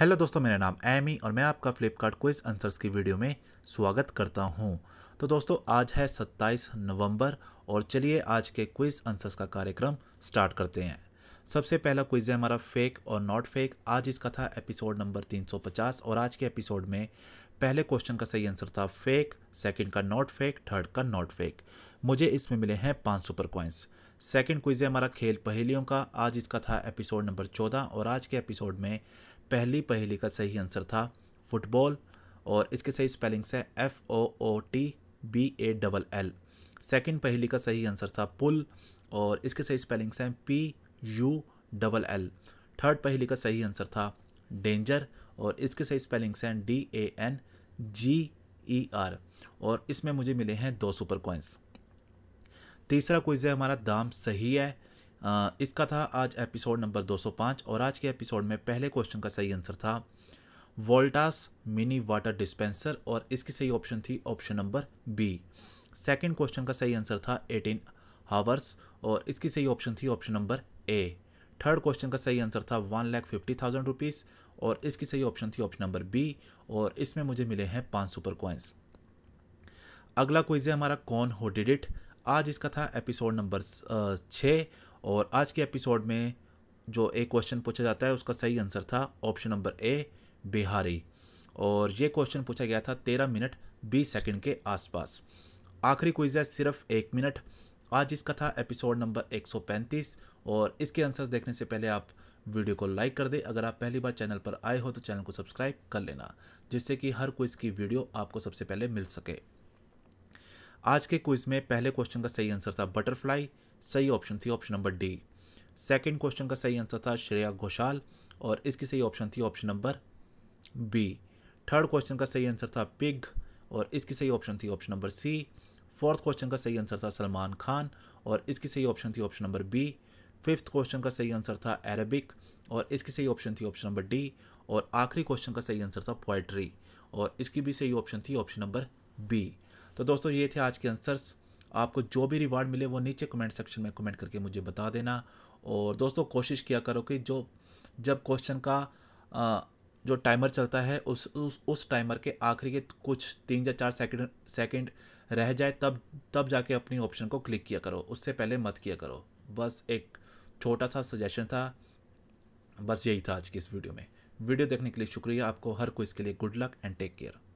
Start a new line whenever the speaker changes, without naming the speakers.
hello दोस्तों मेरा नाम एमी और मैं आपका फ्लिपकार्ट क्विज आंसर्स की वीडियो में स्वागत करता हूं तो दोस्तों आज है 27 नवंबर और चलिए आज के क्विज आंसर्स का कार्यक्रम स्टार्ट करते हैं सबसे पहला क्विज है हमारा फेक और नॉट फेक आज इसका था एपिसोड नंबर 350 और आज के एपिसोड में पहले क्वेश्चन का सही आंसर था फेक सेकेंड का नॉट फेक थर्ड का नॉट फेक मुझे इसमें मिले हैं पाँच सुपर क्वाइंस सेकेंड क्विज है हमारा खेल पहेलियों का आज इसका था एपिसोड नंबर चौदह और आज के एपिसोड में पहली पहेली का सही आंसर था फुटबॉल और इसके सही स्पेलिंग्स है F O O T B A double L second पहेली का सही आंसर था पुल और इसके सही स्पेलिंग्स हैं P U double L third पहेली का सही आंसर था डेंजर और इसके सही स्पेलिंग्स हैं D A N G E R और इसमें मुझे मिले हैं दो सुपर कॉइन्स तीसरा क्विज है हमारा दाम सही है इसका था आज एपिसोड नंबर 205 और आज के एपिसोड में पहले क्वेश्चन का सही आंसर था वोल्टास मिनी वाटर डिस्पेंसर और इसकी सही ऑप्शन थी option number B second question का सही आंसर था 18 हावर्स और इसकी सही ऑप्शन थी option number A third question का सही आंसर था one lakh fifty thousand rupees और इसकी सही ऑप्शन थी ऑप्शन नंबर बी और इसमें मुझे मिले हैं पाँच सुपर कॉइन्स अगला क्विज है हमारा कौन हो डिडिट आज इसका था एपिसोड नंबर छः और आज के एपिसोड में जो एक क्वेश्चन पूछा जाता है उसका सही आंसर था ऑप्शन नंबर ए बिहारी और ये क्वेश्चन पूछा गया था तेरह मिनट बीस सेकंड के आसपास आखिरी क्विज है सिर्फ एक मिनट आज इसका था एपिसोड नंबर 135 और इसके आंसर्स देखने से पहले आप वीडियो को लाइक कर दें अगर आप पहली बार चैनल पर आए हो तो चैनल को सब्सक्राइब कर लेना जिससे कि हर क्विज की वीडियो आपको सबसे पहले मिल सके आज के क्विज में पहले क्वेश्चन का सही आंसर था बटरफ्लाई सही ऑप्शन थी option number D second question का सही आंसर था श्रेया घोषाल और इसकी सही ऑप्शन थी option number B third question का सही आंसर था पिग और इसकी सही ऑप्शन थी option number C fourth question का सही आंसर था सलमान खान और इसकी सही ऑप्शन थी option number B fifth question का सही आंसर था अरेबिक और इसकी सही ऑप्शन थी ऑप्शन नंबर डी और आखिरी क्वेश्चन का सही आंसर था पोइट्री और इसकी भी सही ऑप्शन थी ऑप्शन नंबर बी तो दोस्तों ये थे आज के आंसर्स आपको जो भी रिवार्ड मिले वो नीचे कमेंट सेक्शन में कमेंट करके मुझे बता देना और दोस्तों कोशिश किया करो कि जो जब क्वेश्चन का आ, जो टाइमर चलता है उस उस उस टाइमर के आखिरी के कुछ तीन या चार सेकंड सेकंड रह जाए तब तब जाके अपनी ऑप्शन को क्लिक किया करो उससे पहले मत किया करो बस एक छोटा सा सजेशन था बस यही था आज की इस वीडियो में वीडियो देखने के लिए शुक्रिया आपको हर कोई इसके लिए good luck and take care